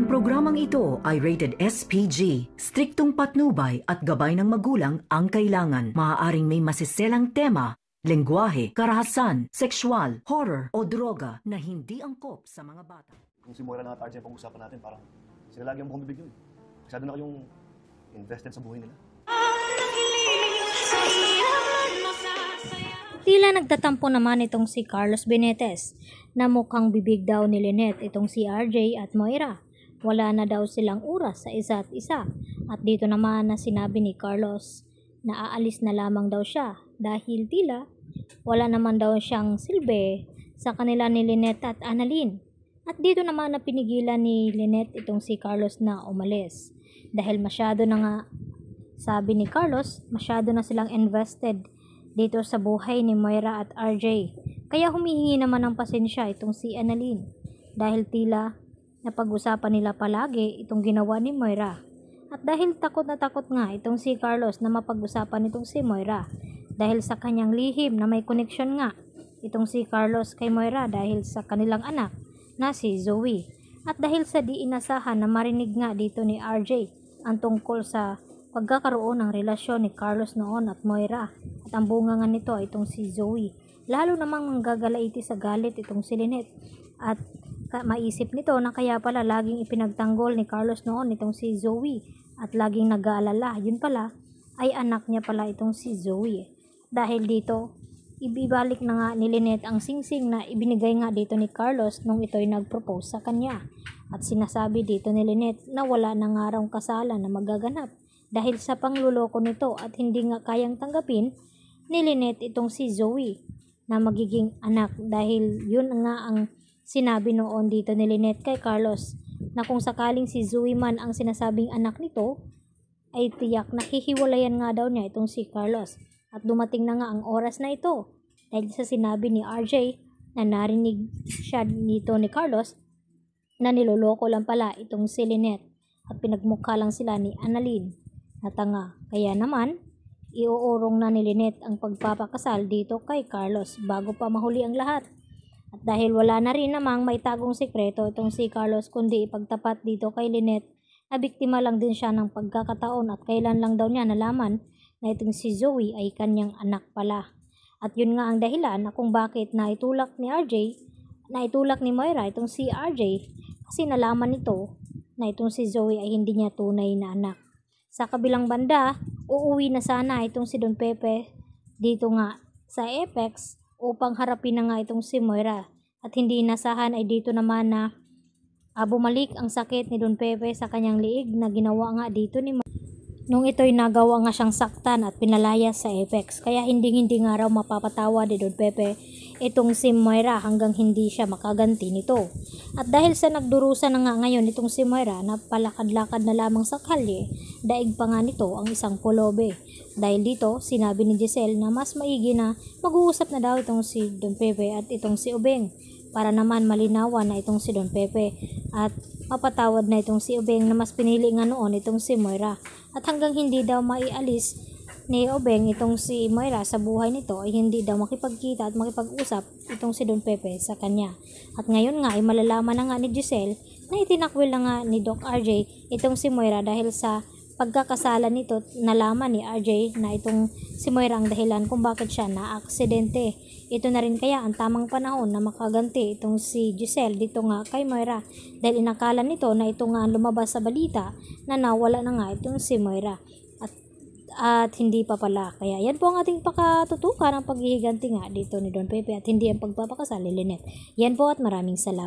Ang programang ito ay rated SPG. Striktong patnubay at gabay ng magulang ang kailangan. Maaaring may masiselang tema, lengguwahe, karahasan, sexual, horror o droga na hindi angkop sa mga bata. Kung simula na natin ang pag-usapan natin, parang sila lagi ang mukhang bibigyan. Eh. Masyado na kayong invested sa buhay nila. Tila nagtatampo naman itong si Carlos Benetes na mukhang bibig daw ni Lynette itong si RJ at Moira. Wala na daw silang oras sa isa't isa at dito naman na sinabi ni Carlos na aalis na lamang daw siya dahil tila wala naman daw siyang silbi sa kanila ni Lynette at Annalyn. At dito naman na pinigilan ni Lynette itong si Carlos na umalis dahil masyado na nga sabi ni Carlos, masyado na silang invested dito sa buhay ni Moira at RJ. Kaya humihingi naman ng pasensya itong si Annalyn dahil tila Napag-usapan nila palagi itong ginawa ni Moira. At dahil takot na takot nga itong si Carlos na mapag-usapan itong si Moira. Dahil sa kanyang lihim na may koneksyon nga itong si Carlos kay Moira dahil sa kanilang anak na si Zoe. At dahil sa di inasahan na marinig nga dito ni RJ ang tungkol sa pagkakaroon ng relasyon ni Carlos noon at Moira at ang bunga nga nito ay itong si Zoe. Lalo namang manggagalaiti sa galit itong si Lynette at maisip nito na kaya pala laging ipinagtanggol ni Carlos noon itong si Zoe at laging nag-aalala. Yun pala ay anak niya pala itong si Zoe. Dahil dito, ibibalik na nga ni Lynette ang singsing na ibinigay nga dito ni Carlos nung ito'y nag-propose sa kanya. At sinasabi dito ni Lynette na wala na nga raw kasalan na magaganap dahil sa pangluloko nito at hindi nga kayang tanggapin ni Lynette itong si Zoe na magiging anak dahil yun nga ang Sinabi noon dito ni Lynette kay Carlos na kung sakaling si Zoe man ang sinasabing anak nito, ay tiyak nakihiwalayan nga daw niya itong si Carlos at dumating na nga ang oras na ito dahil sa sinabi ni RJ na narinig siya nito ni Carlos na niloloko lang pala itong si Lynette at pinagmukha lang sila ni Annalyn na tanga. Kaya naman, iuurong na ni Lynette ang pagpapakasal dito kay Carlos bago pa mahuli ang lahat. At dahil wala na rin namang may tagong sikreto itong si Carlos kundi ipagtapat dito kay Lynette na biktima lang din siya ng pagkakataon at kailan lang daw niya nalaman na itong si Zoe ay kanyang anak pala. At yun nga ang dahilan na kung bakit naitulak ni RJ, naitulak ni Moira itong si RJ kasi nalaman nito na itong si Zoe ay hindi niya tunay na anak. Sa kabilang banda, uuwi na sana itong si Don Pepe dito nga sa Apex upang harapin na nga itong si Moira. At hindi nasahan ay dito naman na uh, bumalik ang sakit ni Don Pepe sa kanyang liig na ginawa nga dito ni Moira. Nung ito'y nagawa nga siyang saktan at pinalaya sa Apex, kaya hindi hindi nga raw mapapatawa ni Don Pepe itong si Moira hanggang hindi siya makaganti nito. At dahil sa nagdurusa na nga ngayon itong si Moira na palakad-lakad na lamang sa kalye, daig pa nga nito ang isang kolobe. Dahil dito, sinabi ni Giselle na mas maigi na mag-uusap na daw itong si Don Pepe at itong si Ubeng para naman malinawan na itong si Don Pepe at mapatawad na itong si Ubeng na mas pinili nga noon itong si Moira at hanggang hindi daw maialis ni Obeng itong si Moira sa buhay nito ay hindi daw makipagkita at makipag-usap itong si Don Pepe sa kanya. At ngayon nga ay malalaman na nga ni Giselle na itinakwil na nga ni Doc RJ itong si Moira dahil sa pagkakasala nito nalaman ni RJ na itong si Moira ang dahilan kung bakit siya na-aksidente. Ito na rin kaya ang tamang panahon na makaganti itong si Giselle dito nga kay Moira dahil inakala nito na ito nga lumabas sa balita na nawala na nga itong si Moira at hindi pa pala. Kaya yan po ang ating pakatutukan ng paghihiganti nga dito ni Don Pepe at hindi ang pagpapakasal ni Lynette. Yan po at maraming salamat.